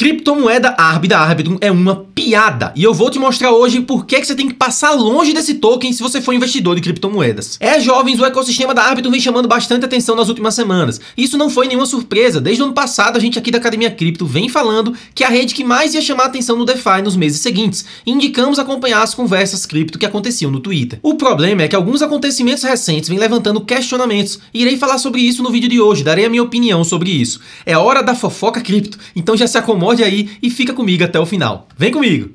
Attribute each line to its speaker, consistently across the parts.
Speaker 1: Criptomoeda ARB da Arbitrum é uma piada e eu vou te mostrar hoje por que, você tem que passar longe desse token se você for investidor de criptomoedas. É, jovens, o ecossistema da Arbitrum vem chamando bastante atenção nas últimas semanas. Isso não foi nenhuma surpresa, desde o ano passado a gente aqui da Academia Cripto vem falando que a rede que mais ia chamar atenção no DeFi nos meses seguintes e indicamos acompanhar as conversas cripto que aconteciam no Twitter. O problema é que alguns acontecimentos recentes vêm levantando questionamentos e irei falar sobre isso no vídeo de hoje, darei a minha opinião sobre isso. É hora da fofoca cripto, então já se acomoda explode aí e fica comigo até o final. Vem comigo!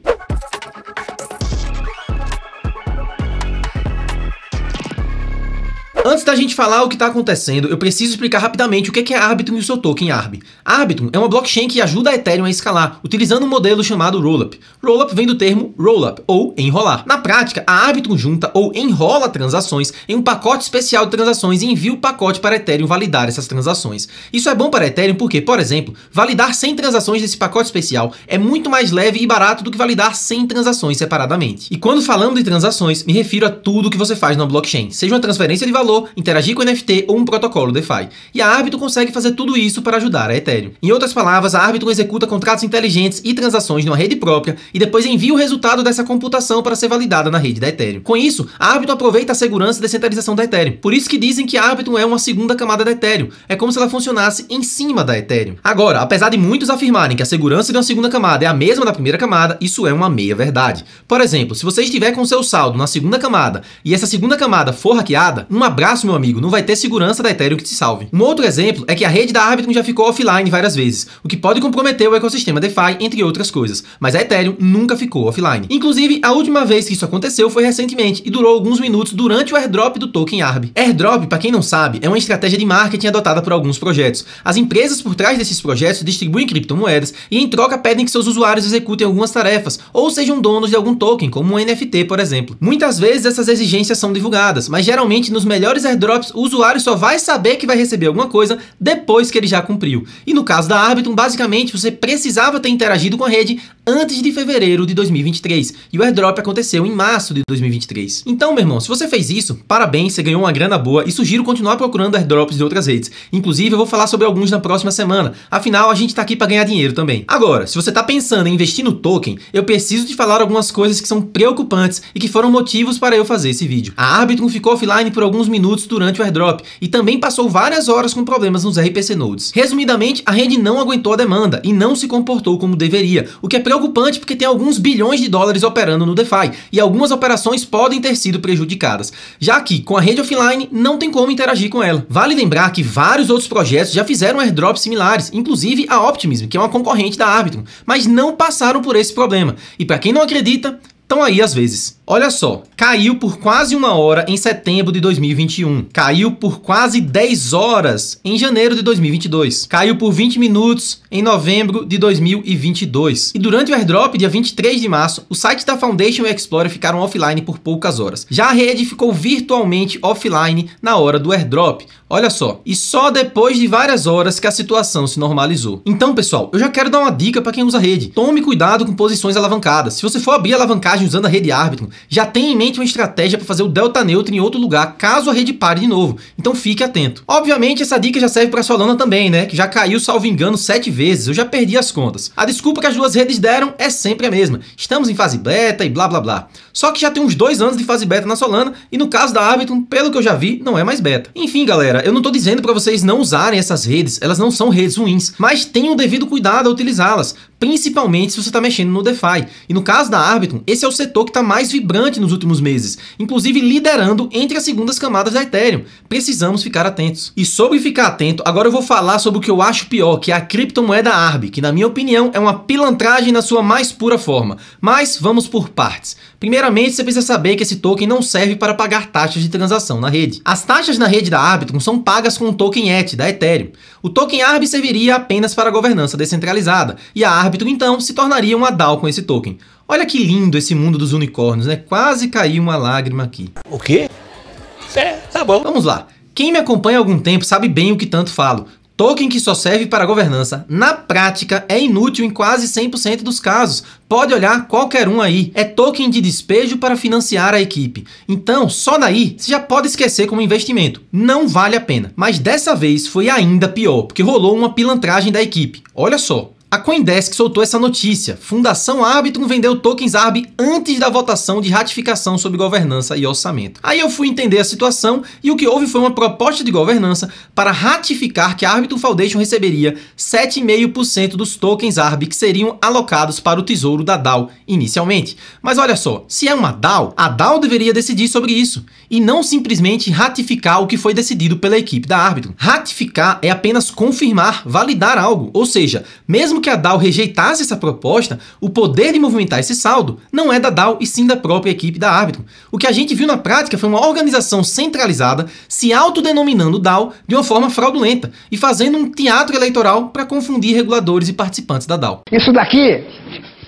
Speaker 1: Antes da gente falar o que está acontecendo, eu preciso explicar rapidamente o é que é Arbitrum e o seu token ARB. Arbitrum é uma blockchain que ajuda a Ethereum a escalar, utilizando um modelo chamado Rollup. Rollup vem do termo Rollup, ou enrolar. Na prática, a Arbitrum junta ou enrola transações em um pacote especial de transações e envia o pacote para a Ethereum validar essas transações. Isso é bom para a Ethereum porque, por exemplo, validar 100 transações desse pacote especial é muito mais leve e barato do que validar 100 transações separadamente. E quando falando de transações, me refiro a tudo que você faz na blockchain, seja uma transferência de valor, interagir com NFT ou um protocolo DeFi. E a Arbitrum consegue fazer tudo isso para ajudar a Ethereum. Em outras palavras, a Arbitrum executa contratos inteligentes e transações numa rede própria e depois envia o resultado dessa computação para ser validada na rede da Ethereum. Com isso, a Arbitrum aproveita a segurança e descentralização da Ethereum. Por isso que dizem que a Arbitrum é uma segunda camada da Ethereum. É como se ela funcionasse em cima da Ethereum. Agora, apesar de muitos afirmarem que a segurança de uma segunda camada é a mesma da primeira camada, isso é uma meia verdade. Por exemplo, se você estiver com seu saldo na segunda camada e essa segunda camada for hackeada, um abraço jogaço, meu amigo, não vai ter segurança da Ethereum que te salve. Um outro exemplo é que a rede da Arbitrum já ficou offline várias vezes, o que pode comprometer o ecossistema DeFi, entre outras coisas, mas a Ethereum nunca ficou offline. Inclusive, a última vez que isso aconteceu foi recentemente e durou alguns minutos durante o airdrop do token ARB. Airdrop, para quem não sabe, é uma estratégia de marketing adotada por alguns projetos. As empresas por trás desses projetos distribuem criptomoedas e em troca pedem que seus usuários executem algumas tarefas ou sejam donos de algum token, como um NFT, por exemplo. Muitas vezes essas exigências são divulgadas, mas geralmente nos melhores maiores airdrops, o usuário só vai saber que vai receber alguma coisa depois que ele já cumpriu. E no caso da Arbitrum, basicamente, você precisava ter interagido com a rede antes de fevereiro de 2023. E o airdrop aconteceu em março de 2023. Então, meu irmão, se você fez isso, parabéns, você ganhou uma grana boa e sugiro continuar procurando airdrops de outras redes. Inclusive, eu vou falar sobre alguns na próxima semana. Afinal, a gente tá aqui para ganhar dinheiro também. Agora, se você tá pensando em investir no token, eu preciso te falar algumas coisas que são preocupantes e que foram motivos para eu fazer esse vídeo. A Arbitrum ficou offline por alguns minutos minutos durante o airdrop e também passou várias horas com problemas nos RPC nodes. Resumidamente, a rede não aguentou a demanda e não se comportou como deveria, o que é preocupante porque tem alguns bilhões de dólares operando no DeFi e algumas operações podem ter sido prejudicadas, já que com a rede offline não tem como interagir com ela. Vale lembrar que vários outros projetos já fizeram airdrops similares, inclusive a Optimism, que é uma concorrente da Arbitrum, mas não passaram por esse problema. E para quem não acredita, estão aí às vezes. Olha só, caiu por quase uma hora em setembro de 2021. Caiu por quase 10 horas em janeiro de 2022. Caiu por 20 minutos em novembro de 2022. E durante o airdrop, dia 23 de março, o site da Foundation e Explorer ficaram offline por poucas horas. Já a rede ficou virtualmente offline na hora do airdrop. Olha só, e só depois de várias horas que a situação se normalizou. Então, pessoal, eu já quero dar uma dica para quem usa a rede. Tome cuidado com posições alavancadas. Se você for abrir alavancagem usando a rede árbitro, já tem em mente uma estratégia para fazer o delta neutro em outro lugar, caso a rede pare de novo. Então fique atento. Obviamente, essa dica já serve para Solana também, né? Que já caiu, salvo engano, sete vezes. Eu já perdi as contas. A desculpa que as duas redes deram é sempre a mesma. Estamos em fase beta e blá blá blá. Só que já tem uns dois anos de fase beta na Solana e no caso da Arbitrum, pelo que eu já vi, não é mais beta. Enfim, galera, eu não estou dizendo para vocês não usarem essas redes, elas não são redes ruins, mas tenham o devido cuidado a utilizá-las, principalmente se você está mexendo no DeFi. E no caso da Arbitrum, esse é o setor que está mais vibrante vibrante nos últimos meses, inclusive liderando entre as segundas camadas da Ethereum. Precisamos ficar atentos. E sobre ficar atento, agora eu vou falar sobre o que eu acho pior, que é a criptomoeda ARB, que na minha opinião é uma pilantragem na sua mais pura forma. Mas vamos por partes. Primeiramente, você precisa saber que esse token não serve para pagar taxas de transação na rede. As taxas na rede da Arbitrum são pagas com o token ETH da Ethereum. O token ARB serviria apenas para governança descentralizada, e a Arbitrum então se tornaria uma DAO com esse token. Olha que lindo esse mundo dos unicórnios, né? Quase caiu uma lágrima aqui. O quê? É, tá bom. Vamos lá. Quem me acompanha há algum tempo sabe bem o que tanto falo. Token que só serve para governança. Na prática, é inútil em quase 100% dos casos. Pode olhar qualquer um aí. É token de despejo para financiar a equipe. Então, só daí, você já pode esquecer como investimento. Não vale a pena. Mas dessa vez foi ainda pior, porque rolou uma pilantragem da equipe. Olha só. A Coindesk soltou essa notícia. Fundação Arbitrum vendeu tokens ARB antes da votação de ratificação sobre governança e orçamento. Aí eu fui entender a situação e o que houve foi uma proposta de governança para ratificar que a Arbitrum Foundation receberia 7,5% dos tokens ARB que seriam alocados para o tesouro da DAO inicialmente. Mas olha só, se é uma DAO, a DAO deveria decidir sobre isso e não simplesmente ratificar o que foi decidido pela equipe da árbitro. Ratificar é apenas confirmar, validar algo, ou seja, mesmo que a DAO rejeitasse essa proposta, o poder de movimentar esse saldo não é da DAO e sim da própria equipe da árbitro. O que a gente viu na prática foi uma organização centralizada se autodenominando DAO de uma forma fraudulenta e fazendo um teatro eleitoral para confundir reguladores e participantes da DAO. Isso daqui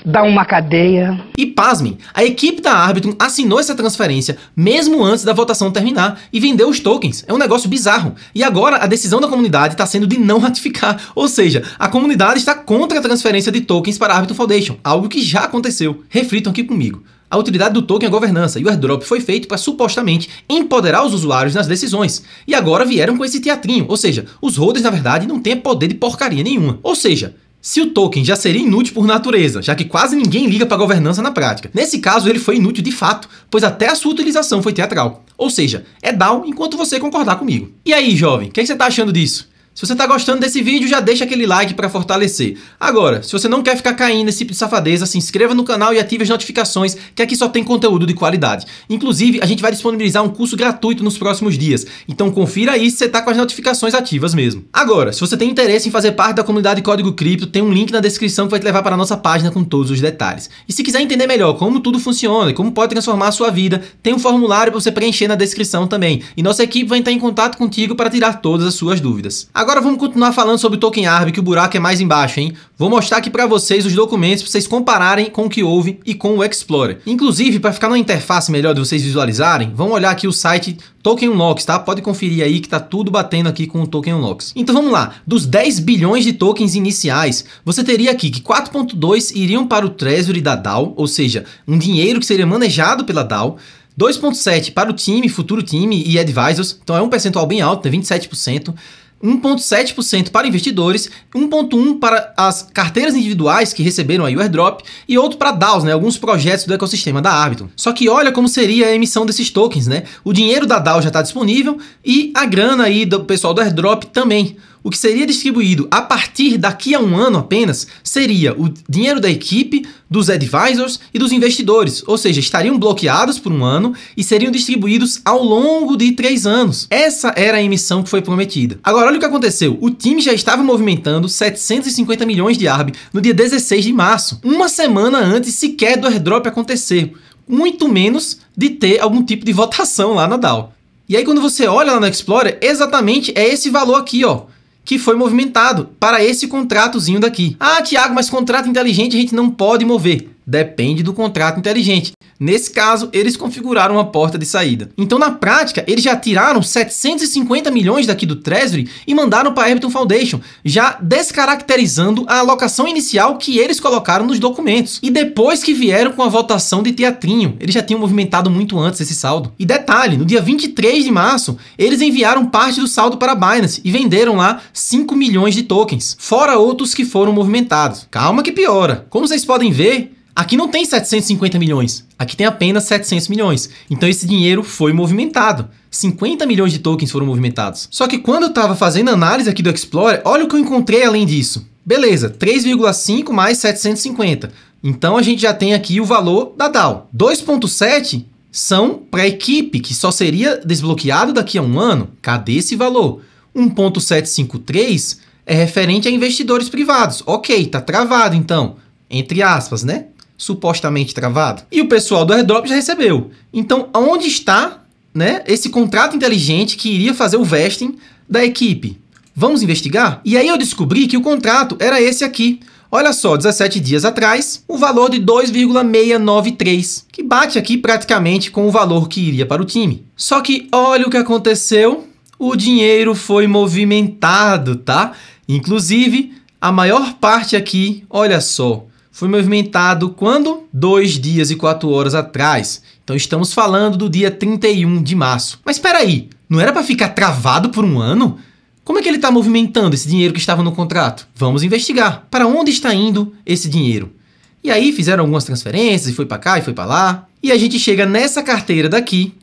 Speaker 1: dá uma cadeia. E pasmem, a equipe da Arbitrum assinou essa transferência mesmo antes da votação terminar e vendeu os tokens. É um negócio bizarro. E agora a decisão da comunidade está sendo de não ratificar, ou seja, a comunidade está contra a transferência de tokens para a Arbitrum Foundation, algo que já aconteceu. Reflitam aqui comigo. A utilidade do token é a governança e o airdrop foi feito para supostamente empoderar os usuários nas decisões. E agora vieram com esse teatrinho, ou seja, os holders na verdade não têm poder de porcaria nenhuma. Ou seja, se o Tolkien já seria inútil por natureza, já que quase ninguém liga para governança na prática, nesse caso ele foi inútil de fato, pois até a sua utilização foi teatral. Ou seja, é DAO enquanto você concordar comigo. E aí, jovem, o que, é que você está achando disso? Se você está gostando desse vídeo, já deixa aquele like para fortalecer. Agora, se você não quer ficar caindo nesse tipo de safadeza, se inscreva no canal e ative as notificações, que aqui só tem conteúdo de qualidade. Inclusive, a gente vai disponibilizar um curso gratuito nos próximos dias, então confira aí se você está com as notificações ativas mesmo. Agora, se você tem interesse em fazer parte da comunidade Código Cripto, tem um link na descrição que vai te levar para a nossa página com todos os detalhes. E se quiser entender melhor como tudo funciona e como pode transformar a sua vida, tem um formulário para você preencher na descrição também, e nossa equipe vai entrar em contato contigo para tirar todas as suas dúvidas. Agora, Agora vamos continuar falando sobre token ARB que o buraco é mais embaixo, hein? Vou mostrar aqui para vocês os documentos para vocês compararem com o que houve e com o Explorer. Inclusive, para ficar numa interface melhor de vocês visualizarem, vamos olhar aqui o site Token Unlocks, tá? Pode conferir aí que tá tudo batendo aqui com o Token Unlocks. Então vamos lá, dos 10 bilhões de tokens iniciais, você teria aqui que 4.2 iriam para o Treasury da DAO, ou seja, um dinheiro que seria manejado pela DAO, 2.7 para o time, futuro time e advisors, então é um percentual bem alto, né? 27%. 1,7% para investidores, 1,1% para as carteiras individuais que receberam a o airdrop e outro para DAOs, né, alguns projetos do ecossistema da Arbitrum. Só que olha como seria a emissão desses tokens, né? O dinheiro da DAO já está disponível e a grana aí do pessoal do airdrop também. O que seria distribuído a partir daqui a um ano apenas seria o dinheiro da equipe, dos advisors e dos investidores, ou seja, estariam bloqueados por um ano e seriam distribuídos ao longo de três anos. Essa era a emissão que foi prometida. Agora, olha o que aconteceu: o time já estava movimentando 750 milhões de ARB no dia 16 de março, uma semana antes sequer do airdrop acontecer, muito menos de ter algum tipo de votação lá na DAO. E aí, quando você olha lá no Explorer, exatamente é esse valor aqui, ó que foi movimentado para esse contratozinho daqui. Ah, Tiago, mas contrato inteligente a gente não pode mover depende do contrato inteligente. Nesse caso, eles configuraram uma porta de saída. Então, na prática, eles já tiraram 750 milhões daqui do Treasury e mandaram para a Everton Foundation, já descaracterizando a alocação inicial que eles colocaram nos documentos. E depois que vieram com a votação de teatrinho, eles já tinham movimentado muito antes esse saldo. E detalhe, no dia 23 de março, eles enviaram parte do saldo para a Binance e venderam lá 5 milhões de tokens, fora outros que foram movimentados. Calma que piora. Como vocês podem ver, Aqui não tem 750 milhões, aqui tem apenas 700 milhões. Então esse dinheiro foi movimentado. 50 milhões de tokens foram movimentados. Só que quando eu estava fazendo análise aqui do Explorer, olha o que eu encontrei além disso. Beleza, 3,5 mais 750. Então a gente já tem aqui o valor da DAO. 2,7 são para a equipe, que só seria desbloqueado daqui a um ano. Cadê esse valor? 1,753 é referente a investidores privados. Ok, tá travado então. Entre aspas, né? supostamente travado. E o pessoal do airdrop já recebeu. Então, onde está né, esse contrato inteligente que iria fazer o vesting da equipe? Vamos investigar? E aí eu descobri que o contrato era esse aqui. Olha só, 17 dias atrás, o valor de 2,693, que bate aqui praticamente com o valor que iria para o time. Só que olha o que aconteceu, o dinheiro foi movimentado, tá? Inclusive, a maior parte aqui, olha só, foi movimentado quando? Dois dias e quatro horas atrás. Então estamos falando do dia 31 de março. Mas espera aí, não era para ficar travado por um ano? Como é que ele está movimentando esse dinheiro que estava no contrato? Vamos investigar. Para onde está indo esse dinheiro? E aí fizeram algumas transferências, e foi para cá e foi para lá. E a gente chega nessa carteira daqui,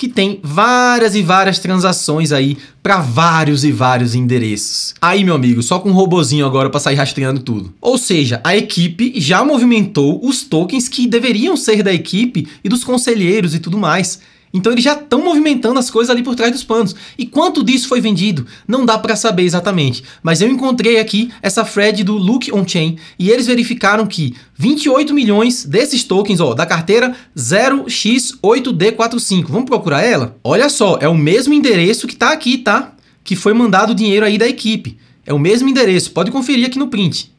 Speaker 1: que tem várias e várias transações aí para vários e vários endereços. Aí, meu amigo, só com um robozinho agora para sair rastreando tudo. Ou seja, a equipe já movimentou os tokens que deveriam ser da equipe e dos conselheiros e tudo mais. Então eles já estão movimentando as coisas ali por trás dos panos. E quanto disso foi vendido? Não dá para saber exatamente, mas eu encontrei aqui essa thread do Look on Chain e eles verificaram que 28 milhões desses tokens, ó, da carteira 0x8d45. Vamos procurar ela? Olha só, é o mesmo endereço que tá aqui, tá? Que foi mandado o dinheiro aí da equipe. É o mesmo endereço, pode conferir aqui no print.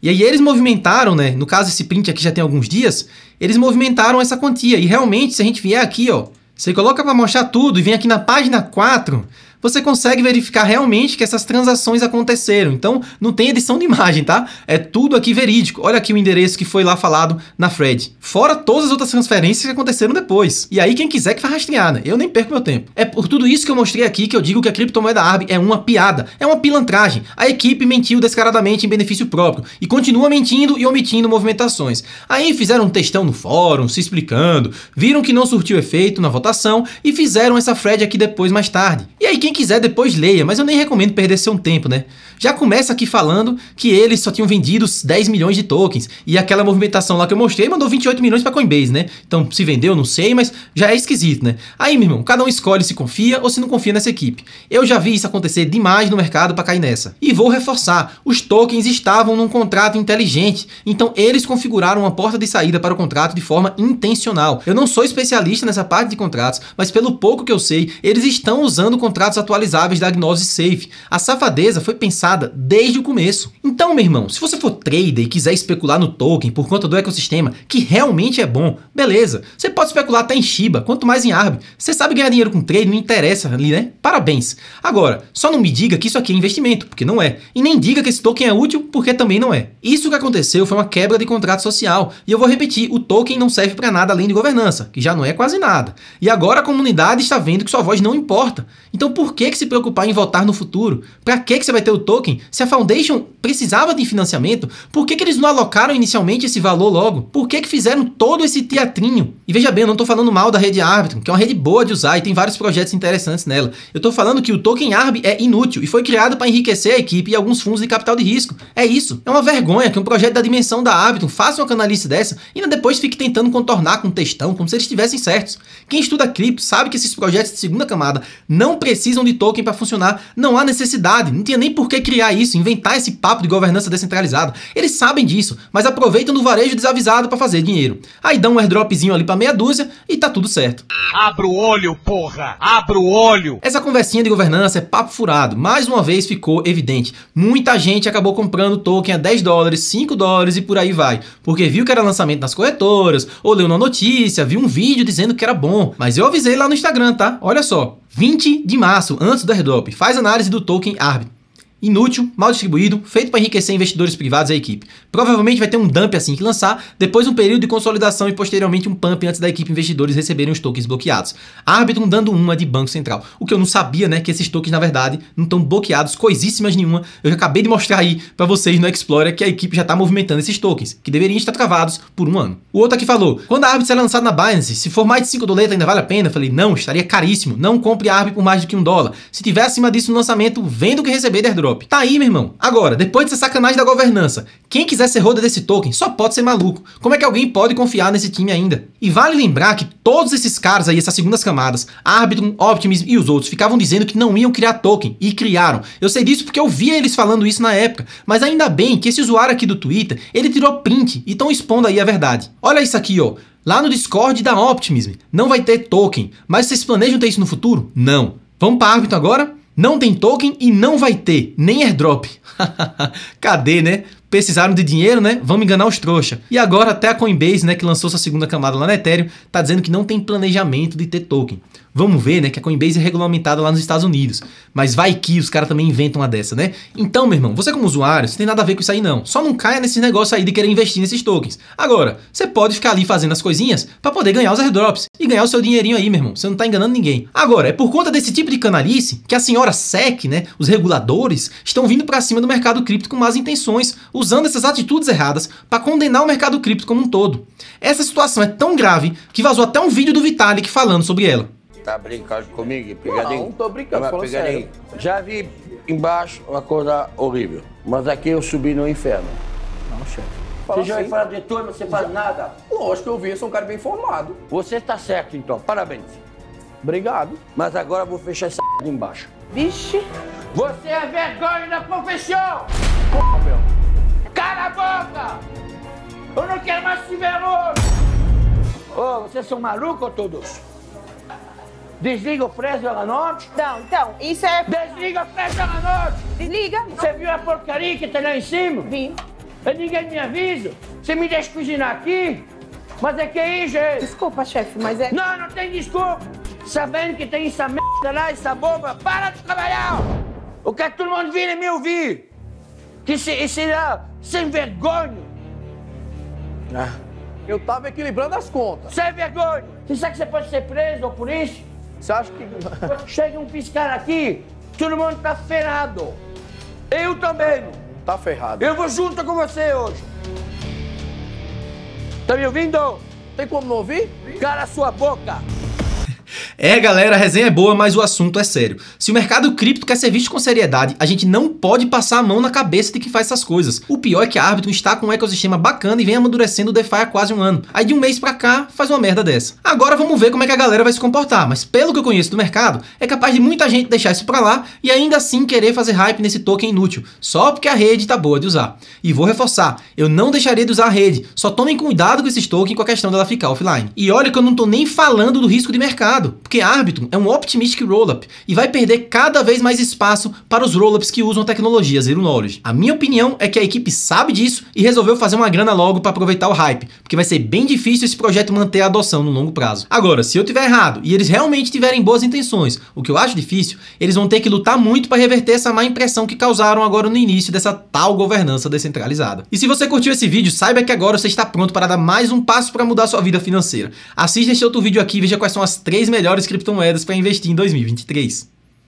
Speaker 1: E aí eles movimentaram, né? No caso esse print aqui já tem alguns dias, eles movimentaram essa quantia. E realmente, se a gente vier aqui, ó, você coloca para mostrar tudo e vem aqui na página 4 você consegue verificar realmente que essas transações aconteceram. Então, não tem edição de imagem, tá? É tudo aqui verídico. Olha aqui o endereço que foi lá falado na Fred. Fora todas as outras transferências que aconteceram depois. E aí, quem quiser que faça rastrear, né? Eu nem perco meu tempo. É por tudo isso que eu mostrei aqui que eu digo que a criptomoeda ARB é uma piada, é uma pilantragem. A equipe mentiu descaradamente em benefício próprio e continua mentindo e omitindo movimentações. Aí fizeram um textão no fórum, se explicando, viram que não surtiu efeito na votação e fizeram essa Fred aqui depois mais tarde. E aí, quem quem quiser depois leia, mas eu nem recomendo perder seu tempo, né? Já começa aqui falando que eles só tinham vendido 10 milhões de tokens e aquela movimentação lá que eu mostrei mandou 28 milhões para Coinbase, né? Então se vendeu, não sei, mas já é esquisito, né? Aí, meu irmão, cada um escolhe se confia ou se não confia nessa equipe. Eu já vi isso acontecer demais no mercado para cair nessa. E vou reforçar, os tokens estavam num contrato inteligente, então eles configuraram uma porta de saída para o contrato de forma intencional. Eu não sou especialista nessa parte de contratos, mas pelo pouco que eu sei, eles estão usando contratos atualizáveis da Gnose Safe. A safadeza foi pensada desde o começo. Então, meu irmão, se você for trader e quiser especular no token por conta do ecossistema, que realmente é bom, beleza. Você pode especular até em Shiba, quanto mais em Arb. Você sabe ganhar dinheiro com trade, não interessa ali, né? Parabéns. Agora, só não me diga que isso aqui é investimento, porque não é. E nem diga que esse token é útil, porque também não é. Isso que aconteceu foi uma quebra de contrato social. E eu vou repetir, o token não serve para nada além de governança, que já não é quase nada. E agora a comunidade está vendo que sua voz não importa. Então por que, que se preocupar em votar no futuro? Para que, que você vai ter o token se a Foundation precisa precisava de financiamento, por que, que eles não alocaram inicialmente esse valor logo? Por que, que fizeram todo esse teatrinho? E veja bem, eu não estou falando mal da rede Arbitrum, que é uma rede boa de usar e tem vários projetos interessantes nela. Eu estou falando que o token ARB é inútil e foi criado para enriquecer a equipe e alguns fundos de capital de risco. É isso. É uma vergonha que um projeto da dimensão da Arbitrum faça uma canalice dessa e ainda depois fique tentando contornar com textão, como se eles estivessem certos. Quem estuda cripto sabe que esses projetos de segunda camada não precisam de token para funcionar, não há necessidade, não tinha nem por que criar isso, inventar esse papo de governança descentralizada. Eles sabem disso, mas aproveitam do varejo desavisado para fazer dinheiro. Aí dá um airdropzinho ali para meia dúzia e tá tudo certo. Abra o olho, porra! Abra o olho! Essa conversinha de governança é papo furado. Mais uma vez ficou evidente. Muita gente acabou comprando token a 10 dólares, 5 dólares e por aí vai, porque viu que era lançamento nas corretoras, ou leu na notícia, viu um vídeo dizendo que era bom. Mas eu avisei lá no Instagram, tá? Olha só, 20 de março, antes do airdrop, faz análise do token ARB inútil, mal distribuído, feito para enriquecer investidores privados e a equipe. Provavelmente vai ter um dump assim que lançar, depois um período de consolidação e posteriormente um pump antes da equipe investidores receberem os tokens bloqueados. Arbitrum dando uma de Banco Central. O que eu não sabia, né, que esses tokens na verdade não estão bloqueados coisíssimas nenhuma. Eu já acabei de mostrar aí para vocês no Explorer que a equipe já está movimentando esses tokens, que deveriam estar travados por um ano. O outro aqui falou: "Quando a Arbitrum é lançada na Binance, se for mais de 5 doletas ainda vale a pena?" Eu falei: "Não, estaria caríssimo. Não compre a Arbitrum por mais do que um dólar. Se tiver acima disso no lançamento, vendo o que receber da airdrop. Tá aí, meu irmão. Agora, depois dessa sacanagem da governança, quem quiser ser roda desse token só pode ser maluco. Como é que alguém pode confiar nesse time ainda? E vale lembrar que todos esses caras aí, essas segundas camadas, Arbitrum, Optimism e os outros, ficavam dizendo que não iam criar token, e criaram. Eu sei disso porque eu via eles falando isso na época, mas ainda bem que esse usuário aqui do Twitter, ele tirou print e estão expondo aí a verdade. Olha isso aqui, ó. Lá no Discord da Optimism, não vai ter token, mas vocês planejam ter isso no futuro? Não. Vamos para árbitro agora? Não tem token e não vai ter, nem airdrop. Cadê, né? precisaram de dinheiro, né? Vamos enganar os trouxa. E agora até a Coinbase, né, que lançou sua segunda camada lá na Ethereum, tá dizendo que não tem planejamento de ter token. Vamos ver, né, que a Coinbase é regulamentada lá nos Estados Unidos. Mas vai que os caras também inventam uma dessa, né? Então, meu irmão, você como usuário, você tem nada a ver com isso aí não. Só não caia nesses negócios aí de querer investir nesses tokens. Agora, você pode ficar ali fazendo as coisinhas para poder ganhar os airdrops e ganhar o seu dinheirinho aí, meu irmão. Você não tá enganando ninguém. Agora, é por conta desse tipo de canalice que a senhora SEC, né, os reguladores, estão vindo para cima do mercado cripto com más intenções, usando essas atitudes erradas para condenar o mercado cripto como um todo. Essa situação é tão grave que vazou até um vídeo do Vitalik falando sobre ela. Tá brincando comigo? Pegadinho? Não, não tô brincando, falando sério. Já vi embaixo uma coisa horrível, mas aqui eu subi no inferno. Não, chefe. Fala você já assim. fala de tudo, você faz nada. nada. Lógico que eu vi, eu sou um cara bem formado. Você está certo, então. Parabéns. Obrigado. Mas agora eu vou fechar essa embaixo. Vixe. Você é vergonha da profissão! Porra, meu. Cala a boca! Eu não quero mais se ver hoje! Ô, vocês são malucos todos? Desliga o Fresno à noite? Não, então, isso é... Desliga o Fresno à noite! Desliga! Você viu a porcaria que tá lá em cima? Vi. ninguém me avisa. Você me deixa cozinhar aqui? Mas é que aí, é gente... É. Desculpa, chefe, mas é... Não, não tem desculpa! Sabendo que tem essa merda lá, essa boba, para de trabalhar! O que é que todo mundo vire me ouvir! Que se, se lá, sem vergonha. Ah. Eu tava equilibrando as contas. Sem vergonha. Você sabe que você pode ser preso por isso? Você acha que. Chega um fiscal aqui, todo mundo tá ferrado. Eu também. Tá ferrado. Eu vou junto com você hoje. Tá me ouvindo? Tem como não ouvir? Cara, sua boca. É, galera, a resenha é boa, mas o assunto é sério. Se o mercado cripto quer ser visto com seriedade, a gente não pode passar a mão na cabeça de quem faz essas coisas. O pior é que a Arbitrum está com um ecossistema bacana e vem amadurecendo o DeFi há quase um ano. Aí de um mês pra cá, faz uma merda dessa. Agora vamos ver como é que a galera vai se comportar, mas pelo que eu conheço do mercado, é capaz de muita gente deixar isso pra lá e ainda assim querer fazer hype nesse token inútil, só porque a rede tá boa de usar. E vou reforçar, eu não deixaria de usar a rede, só tomem cuidado com esses tokens com a questão dela ficar offline. E olha que eu não tô nem falando do risco de mercado, porque Arbitrum é um optimistic rollup e vai perder cada vez mais espaço para os rollups que usam tecnologia Zero Knowledge. A minha opinião é que a equipe sabe disso e resolveu fazer uma grana logo para aproveitar o hype, porque vai ser bem difícil esse projeto manter a adoção no longo prazo. Agora, se eu tiver errado e eles realmente tiverem boas intenções, o que eu acho difícil, eles vão ter que lutar muito para reverter essa má impressão que causaram agora no início dessa tal governança descentralizada. E se você curtiu esse vídeo, saiba que agora você está pronto para dar mais um passo para mudar sua vida financeira. Assista esse outro vídeo aqui e veja quais são as três 10 melhores criptomoedas para investir em 2023.